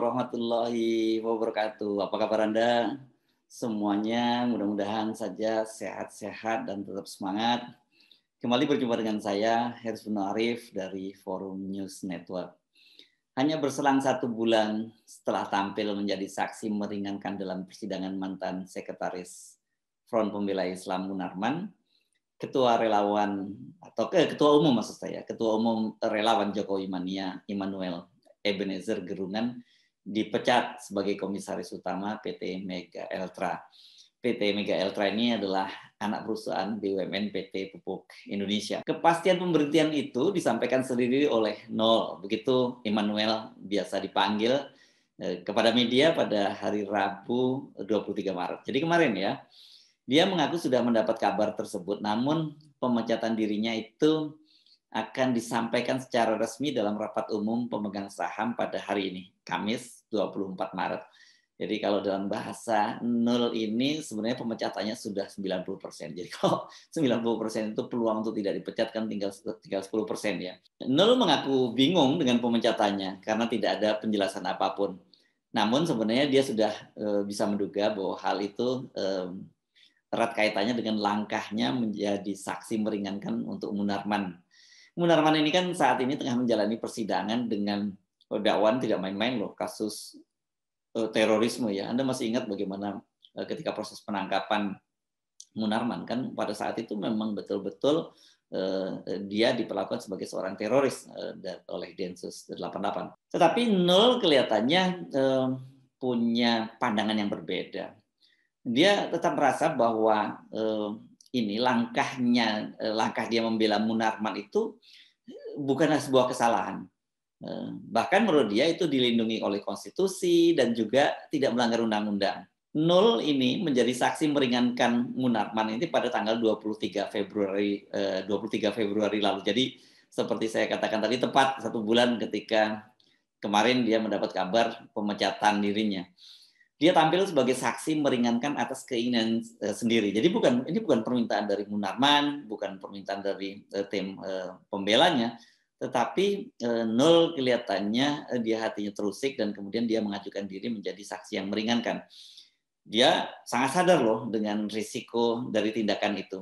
warahmatullahi wabarakatuh. Apa kabar Anda? Semuanya mudah-mudahan saja sehat-sehat dan tetap semangat. Kembali berjumpa dengan saya, Hersbun Arif dari Forum News Network. Hanya berselang satu bulan setelah tampil menjadi saksi meringankan dalam persidangan mantan Sekretaris Front Pembela Islam Munarman, Ketua Relawan atau eh, Ketua Umum maksud saya, Ketua Umum Relawan Jokowi Mania, Immanuel Ebenezer Gerungan dipecat sebagai komisaris utama PT Mega Eltra. PT Mega Eltra ini adalah anak perusahaan BUMN PT Pupuk Indonesia. Kepastian pemberhentian itu disampaikan sendiri oleh Nol. Begitu Immanuel biasa dipanggil eh, kepada media pada hari Rabu 23 Maret. Jadi kemarin ya, dia mengaku sudah mendapat kabar tersebut, namun pemecatan dirinya itu akan disampaikan secara resmi dalam rapat umum pemegang saham pada hari ini, Kamis 24 Maret. Jadi kalau dalam bahasa nol ini sebenarnya pemecatannya sudah 90%. Jadi kalau 90% itu peluang untuk tidak dipecat kan tinggal tinggal 10% ya. Nol mengaku bingung dengan pemecatannya karena tidak ada penjelasan apapun. Namun sebenarnya dia sudah eh, bisa menduga bahwa hal itu e, erat kaitannya dengan langkahnya menjadi saksi meringankan untuk Munarman Munarman ini kan saat ini tengah menjalani persidangan dengan dakwaan tidak main-main loh kasus eh, terorisme ya. Anda masih ingat bagaimana eh, ketika proses penangkapan Munarman kan pada saat itu memang betul-betul eh, dia diperlakukan sebagai seorang teroris oleh Densus 88. Tetapi Nol kelihatannya punya pandangan yang berbeda. Dia tetap merasa bahwa ini langkahnya eh, langkah dia membela Munarman itu eh, bukanlah sebuah kesalahan. Eh, bahkan menurut dia itu dilindungi oleh konstitusi dan juga tidak melanggar undang-undang. Nul ini menjadi saksi meringankan Munarman ini pada tanggal 23 Februari 23 Februari lalu. Jadi seperti saya katakan tadi tepat satu bulan ketika kemarin dia mendapat kabar pemecatan dirinya dia tampil sebagai saksi meringankan atas keinginan uh, sendiri. Jadi bukan ini bukan permintaan dari Munarman, bukan permintaan dari uh, tim uh, pembelanya, tetapi uh, Nol kelihatannya uh, dia hatinya terusik dan kemudian dia mengajukan diri menjadi saksi yang meringankan. Dia sangat sadar loh dengan risiko dari tindakan itu.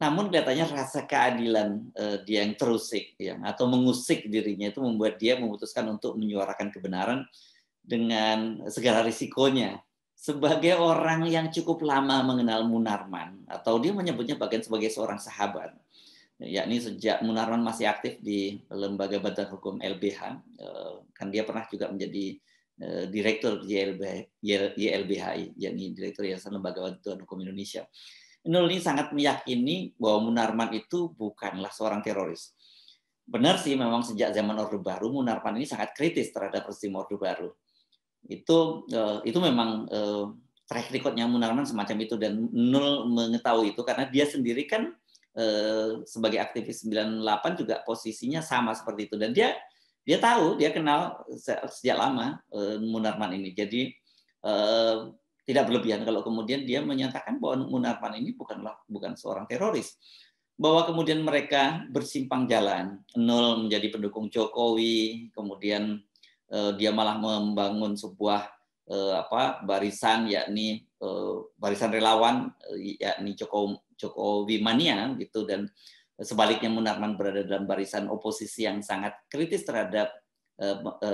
Namun kelihatannya rasa keadilan uh, dia yang terusik ya, atau mengusik dirinya itu membuat dia memutuskan untuk menyuarakan kebenaran dengan segala risikonya. Sebagai orang yang cukup lama mengenal Munarman, atau dia menyebutnya bagian sebagai seorang sahabat, yakni sejak Munarman masih aktif di Lembaga Bantuan Hukum LBH, eh, kan dia pernah juga menjadi eh, direktur YLBHI, yakni direktur Yayasan Lembaga Bantuan Hukum Indonesia. Nul ini sangat meyakini bahwa Munarman itu bukanlah seorang teroris benar sih memang sejak zaman Orde Baru Munarman ini sangat kritis terhadap rezim Orde Baru itu uh, itu memang uh, track recordnya Munarman semacam itu dan Nul mengetahui itu karena dia sendiri kan uh, sebagai aktivis 98 juga posisinya sama seperti itu dan dia dia tahu dia kenal sejak lama uh, Munarman ini jadi uh, tidak berlebihan kalau kemudian dia menyatakan bahwa Munarman ini bukanlah bukan seorang teroris bahwa kemudian mereka bersimpang jalan nol menjadi pendukung Jokowi kemudian Eh, dia malah membangun sebuah eh, apa barisan yakni eh, barisan relawan yakni Jokowi mania gitu dan sebaliknya Munarman berada dalam barisan oposisi yang sangat kritis terhadap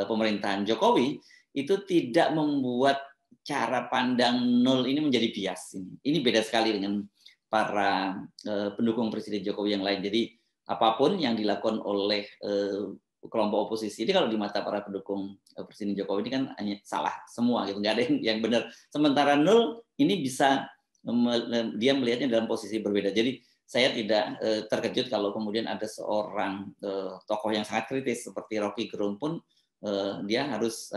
pemerintahan Jokowi itu tidak membuat cara pandang nol ini menjadi bias ini. Ini beda sekali dengan para pendukung Presiden Jokowi yang lain. Jadi apapun yang dilakukan oleh kelompok oposisi ini kalau di mata para pendukung eh, Presiden Jokowi ini kan hanya salah semua gitu nggak ada yang, yang benar sementara nol ini bisa dia melihatnya dalam posisi berbeda jadi saya tidak eh, terkejut kalau kemudian ada seorang eh, tokoh yang sangat kritis seperti Rocky Gerung pun eh, dia harus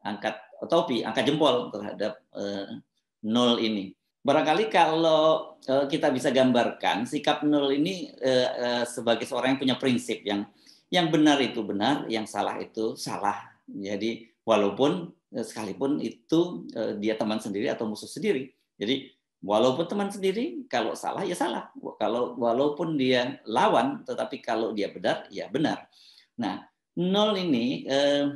angkat topi angkat jempol terhadap eh, nol ini barangkali kalau eh, kita bisa gambarkan sikap nol ini sebagai seorang yang punya prinsip yang yang benar itu benar, yang salah itu salah. Jadi walaupun eh, sekalipun itu eh, dia teman sendiri atau musuh sendiri. Jadi walaupun teman sendiri, kalau salah ya salah. Kalau walaupun dia lawan, tetapi kalau dia benar ya benar. Nah, nol ini eh,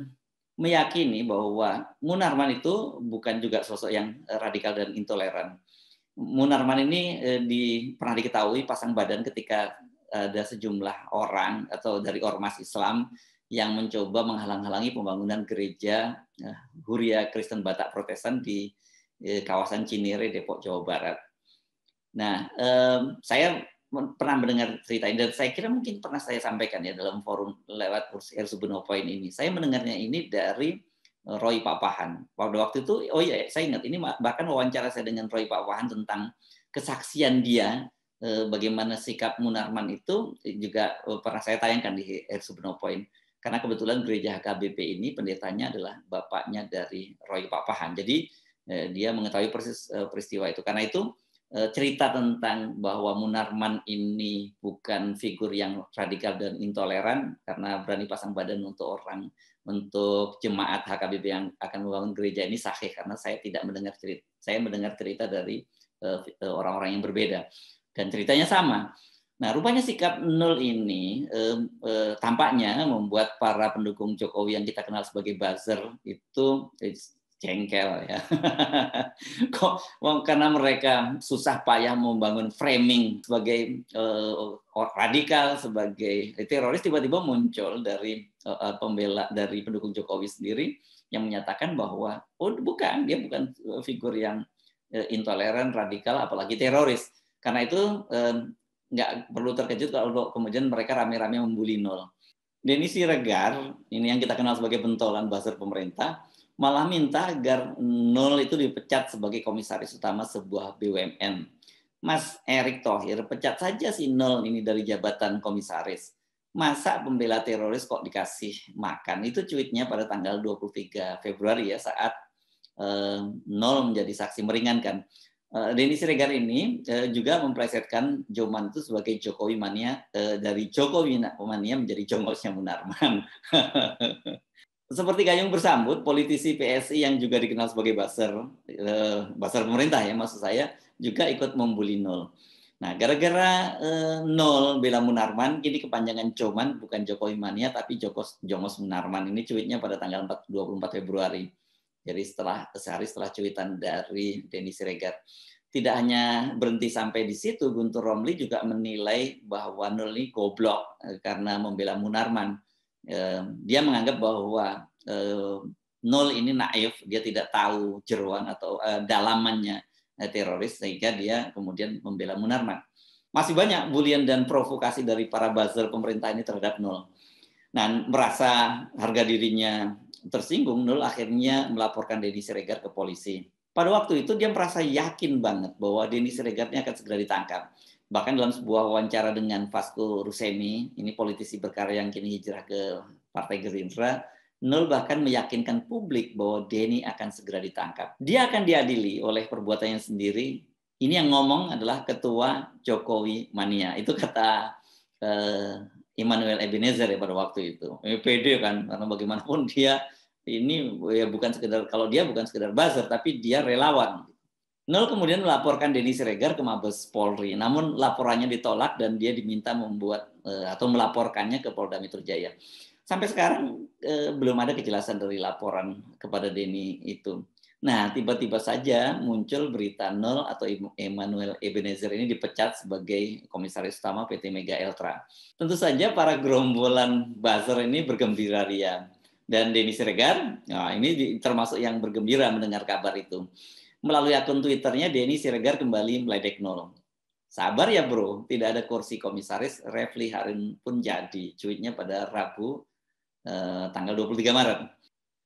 meyakini bahwa Munarman itu bukan juga sosok yang eh, radikal dan intoleran. Munarman ini eh, di, pernah diketahui pasang badan ketika ada sejumlah orang atau dari ormas Islam yang mencoba menghalang-halangi pembangunan gereja ya, Huria Kristen Batak Protestan di ya, kawasan Cinere, Depok, Jawa Barat. Nah, saya pernah mendengar cerita ini dan saya kira mungkin pernah saya sampaikan ya dalam forum lewat Air Subeno Point ini. Saya mendengarnya ini dari Roy Papahan. Pada waktu itu, oh iya, saya ingat ini bahkan wawancara saya dengan Roy Papahan tentang kesaksian dia Eh, bagaimana sikap Munarman itu juga eh, pernah saya tayangkan di Air Subno Point. Karena kebetulan gereja HKBP ini pendetanya adalah bapaknya dari Roy Papahan. Jadi eh, dia mengetahui persis peristiwa itu. Karena itu cerita tentang bahwa Munarman ini bukan figur yang radikal dan intoleran karena berani pasang badan untuk orang untuk jemaat HKBP yang akan membangun gereja ini sahih karena saya tidak mendengar cerita saya mendengar cerita dari orang-orang yang berbeda dan ceritanya sama. Nah, rupanya sikap nol ini eh, eh, tampaknya membuat para pendukung Jokowi yang kita kenal sebagai buzzer itu jengkel ya. Kok karena mereka susah payah membangun framing sebagai eh, radikal, sebagai teroris tiba-tiba muncul dari eh, pembela dari pendukung Jokowi sendiri yang menyatakan bahwa oh bukan, dia bukan eh, figur yang eh, intoleran, radikal apalagi teroris karena itu nggak eh, perlu terkejut kalau kemudian mereka rame-rame membuli nol. Denny Siregar, hmm. ini yang kita kenal sebagai pentolan buzzer pemerintah, malah minta agar nol itu dipecat sebagai komisaris utama sebuah BUMN. Mas Erick Thohir, pecat saja si nol ini dari jabatan komisaris. Masa pembela teroris kok dikasih makan? Itu cuitnya pada tanggal 23 Februari ya saat eh, nol menjadi saksi meringankan. Eh, Denny Siregar ini eh, juga mempresetkan Joman itu sebagai Jokowi mania eh, dari Jokowi mania menjadi jongosnya Munarman. Seperti Gayung bersambut, politisi PSI yang juga dikenal sebagai baser, baser pemerintah ya maksud saya, juga ikut membuli Nol. Nah, gara-gara nol Bela Munarman, kini kepanjangan Joman bukan Jokowi Mania tapi Jokos Jongos Munarman. Ini cuitnya pada tanggal 4, 24 Februari. Jadi setelah sehari setelah cuitan dari Denny Siregar, tidak hanya berhenti sampai di situ, Guntur Romli juga menilai bahwa Nul ini goblok eh, karena membela Munarman. Eh, dia menganggap bahwa eh, Nol ini naif, dia tidak tahu jeruan atau dalamannya teroris sehingga dia kemudian membela Munarman. Masih banyak bulian dan provokasi dari para buzzer pemerintah ini terhadap Nol. Dan nah, merasa harga dirinya tersinggung, Nul akhirnya melaporkan Denny Siregar ke polisi. Pada waktu itu dia merasa yakin banget bahwa Denny Siregarnya akan segera ditangkap. Bahkan dalam sebuah wawancara dengan Vasco Rusemi, ini politisi berkarya yang kini hijrah ke Partai Gerindra, Nul bahkan meyakinkan publik bahwa Denny akan segera ditangkap. Dia akan diadili oleh perbuatannya sendiri. Ini yang ngomong adalah ketua Jokowi Mania. Itu kata Emmanuel eh, Immanuel Ebenezer ya pada waktu itu. pede kan, karena bagaimanapun dia ini ya bukan sekedar kalau dia bukan sekedar buzzer tapi dia relawan. Nol kemudian melaporkan Denny Siregar ke Mabes Polri, namun laporannya ditolak dan dia diminta membuat eh, atau melaporkannya ke Polda Metro Jaya. Sampai sekarang eh, belum ada kejelasan dari laporan kepada Denny itu. Nah, tiba-tiba saja muncul berita Nol atau Emmanuel Ebenezer ini dipecat sebagai komisaris utama PT Mega Eltra. Tentu saja para gerombolan buzzer ini bergembira riang dan Denny Siregar. Nah, ini termasuk yang bergembira mendengar kabar itu. Melalui akun Twitternya, Denny Siregar kembali meledek nol. Sabar ya bro, tidak ada kursi komisaris, Refli Harun pun jadi. Cuitnya pada Rabu eh, tanggal 23 Maret.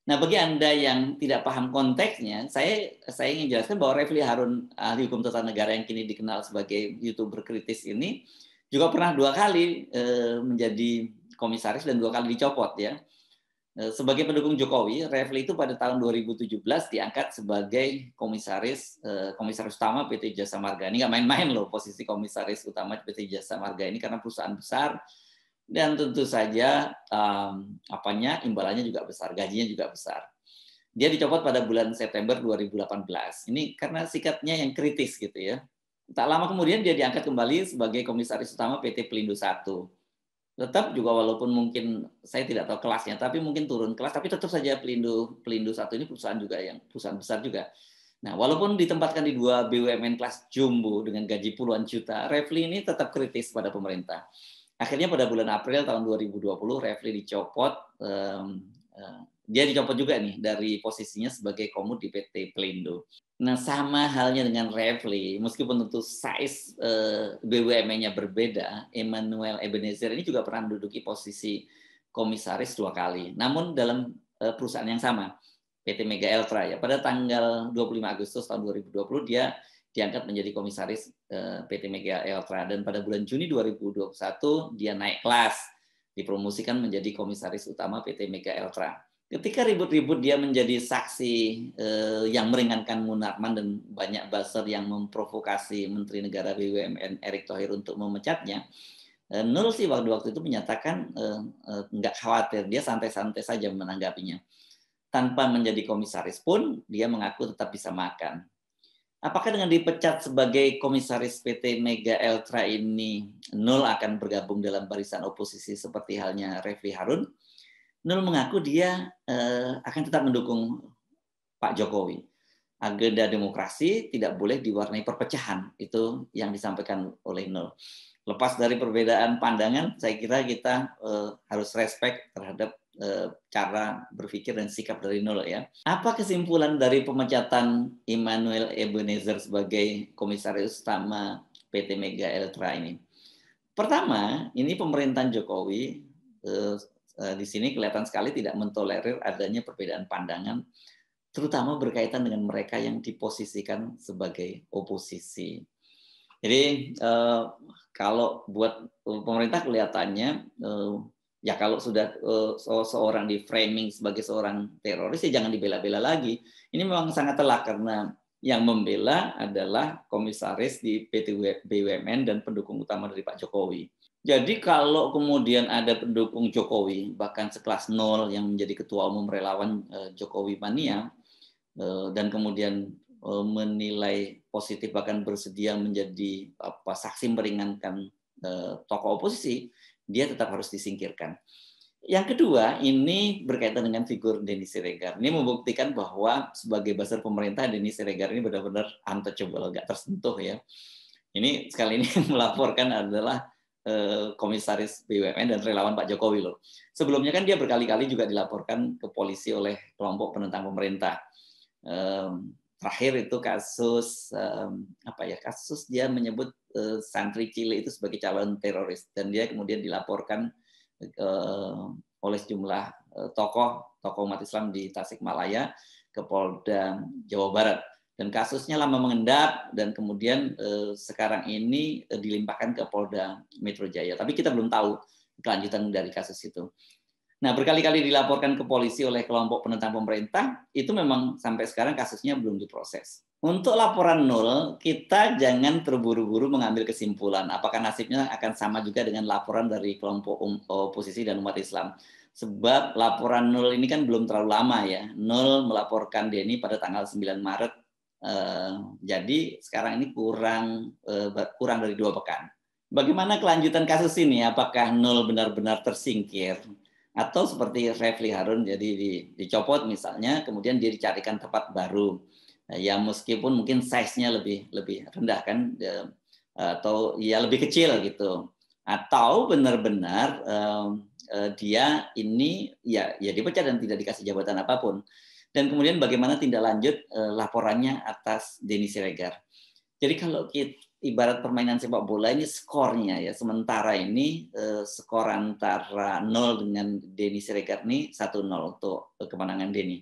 Nah, bagi Anda yang tidak paham konteksnya, saya saya ingin jelaskan bahwa Refli Harun, ahli hukum tata negara yang kini dikenal sebagai YouTuber kritis ini, juga pernah dua kali eh, menjadi komisaris dan dua kali dicopot ya. Eh, sebagai pendukung Jokowi, Refli itu pada tahun 2017 diangkat sebagai komisaris eh, komisaris utama PT Jasa Marga. Ini nggak main-main loh posisi komisaris utama PT Jasa Marga ini karena perusahaan besar dan tentu saja um, apanya imbalannya juga besar, gajinya juga besar. Dia dicopot pada bulan September 2018. Ini karena sikapnya yang kritis gitu ya. Tak lama kemudian dia diangkat kembali sebagai komisaris utama PT Pelindo 1 tetap juga walaupun mungkin saya tidak tahu kelasnya tapi mungkin turun kelas tapi tetap saja Pelindo Pelindo satu ini perusahaan juga yang perusahaan besar juga. Nah, walaupun ditempatkan di dua BUMN kelas jumbo dengan gaji puluhan juta, Refli ini tetap kritis pada pemerintah. Akhirnya pada bulan April tahun 2020 Refli dicopot um, dia dicopot juga nih dari posisinya sebagai komut di PT Pelindo. Nah, sama halnya dengan Refli, meskipun tentu size eh, BUMN-nya berbeda, Emmanuel Ebenezer ini juga pernah menduduki posisi komisaris dua kali. Namun dalam eh, perusahaan yang sama, PT Mega Eltra ya, pada tanggal 25 Agustus tahun 2020 dia diangkat menjadi komisaris eh, PT Mega Eltra dan pada bulan Juni 2021 dia naik kelas, dipromosikan menjadi komisaris utama PT Mega Eltra Ketika ribut-ribut dia menjadi saksi eh, yang meringankan Munarman dan banyak buzzer yang memprovokasi Menteri Negara BUMN Erick Thohir untuk memecatnya, eh, Nurul sih waktu waktu itu menyatakan eh, eh, nggak khawatir, dia santai-santai saja menanggapinya. Tanpa menjadi komisaris pun dia mengaku tetap bisa makan. Apakah dengan dipecat sebagai komisaris PT Mega Eltra ini Nul akan bergabung dalam barisan oposisi seperti halnya Refli Harun? Nul mengaku dia uh, akan tetap mendukung Pak Jokowi. Agenda demokrasi tidak boleh diwarnai perpecahan. Itu yang disampaikan oleh Nul. Lepas dari perbedaan pandangan, saya kira kita uh, harus respect terhadap uh, cara berpikir dan sikap dari Nul ya. Apa kesimpulan dari pemecatan Immanuel Ebenezer sebagai komisaris utama PT Mega Eletra ini? Pertama, ini pemerintahan Jokowi uh, Eh, di sini kelihatan sekali tidak mentolerir adanya perbedaan pandangan, terutama berkaitan dengan mereka yang diposisikan sebagai oposisi. Jadi eh, kalau buat pemerintah kelihatannya eh, ya kalau sudah seorang di framing sebagai seorang teroris ya jangan dibela-bela lagi. Ini memang sangat telak karena yang membela adalah komisaris di PT BUMN dan pendukung utama dari Pak Jokowi. Jadi kalau kemudian ada pendukung Jokowi, bahkan sekelas nol yang menjadi ketua umum relawan eh, Jokowi Mania, eh, dan kemudian eh, menilai positif bahkan bersedia menjadi apa saksi meringankan tokoh oposisi, dia tetap harus disingkirkan. Yang kedua, ini berkaitan dengan figur Denny Siregar. Ini membuktikan bahwa sebagai buzzer pemerintah, Denny Siregar ini benar-benar untouchable, nggak tersentuh ya. Ini sekali ini melaporkan adalah Eh, komisaris BUMN dan relawan Pak Jokowi loh. Sebelumnya kan dia berkali-kali juga dilaporkan ke polisi oleh kelompok penentang pemerintah. Terakhir itu kasus apa ya kasus dia menyebut eh, santri Chile itu sebagai calon teroris dan dia kemudian dilaporkan eh, oleh sejumlah tokoh tokoh umat Islam di Tasikmalaya ke Polda Jawa Barat dan kasusnya lama mengendap dan kemudian eh, sekarang ini eh, dilimpahkan ke Polda Metro Jaya. Tapi kita belum tahu kelanjutan dari kasus itu. Nah, berkali-kali dilaporkan ke polisi oleh kelompok penentang pemerintah, itu memang sampai sekarang kasusnya belum diproses. Untuk laporan nol, kita jangan terburu-buru mengambil kesimpulan apakah nasibnya akan sama juga dengan laporan dari kelompok um, oposisi dan umat Islam. Sebab laporan nol ini kan belum terlalu lama ya. Nol melaporkan Denny pada tanggal 9 Maret Eh, jadi sekarang ini kurang eh, kurang dari dua pekan. Bagaimana kelanjutan kasus ini? Apakah nol benar-benar tersingkir? Atau seperti Refli Harun jadi dicopot misalnya, kemudian dia dicarikan tempat baru. Nah, ya meskipun mungkin size-nya lebih lebih rendah kan ya, atau ya lebih kecil gitu. Atau benar-benar eh, dia ini ya ya dipecat dan tidak dikasih jabatan apapun dan kemudian bagaimana tindak lanjut eh, laporannya atas Denny Siregar. Jadi kalau kita ibarat permainan sepak bola ini skornya ya sementara ini eh, skor antara 0 dengan Denny Siregar ini 1-0 untuk kemenangan Denny.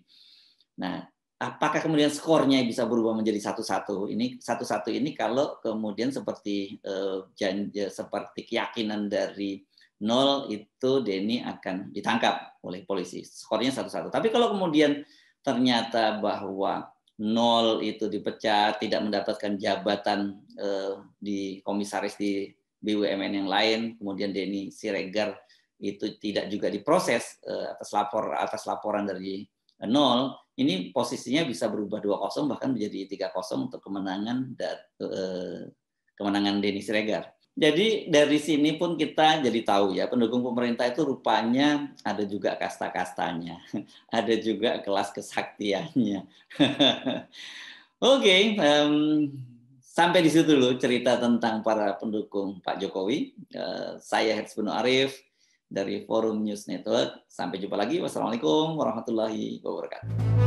Nah, apakah kemudian skornya bisa berubah menjadi satu-satu? Ini satu-satu ini kalau kemudian seperti eh, janji ya, seperti keyakinan dari nol itu Denny akan ditangkap oleh polisi. Skornya satu-satu. Tapi kalau kemudian ternyata bahwa nol itu dipecat, tidak mendapatkan jabatan eh, di komisaris di BUMN yang lain, kemudian Denny Siregar itu tidak juga diproses eh, atas lapor atas laporan dari eh, nol, ini posisinya bisa berubah 2-0 bahkan menjadi 3-0 untuk kemenangan dan eh, kemenangan Denny Siregar. Jadi dari sini pun kita jadi tahu ya pendukung pemerintah itu rupanya ada juga kasta-kastanya, ada juga kelas kesaktiannya. Oke, okay, um, sampai di situ dulu cerita tentang para pendukung Pak Jokowi. Uh, saya Hersbuno Arif dari Forum News Network. Sampai jumpa lagi. Wassalamualaikum warahmatullahi wabarakatuh.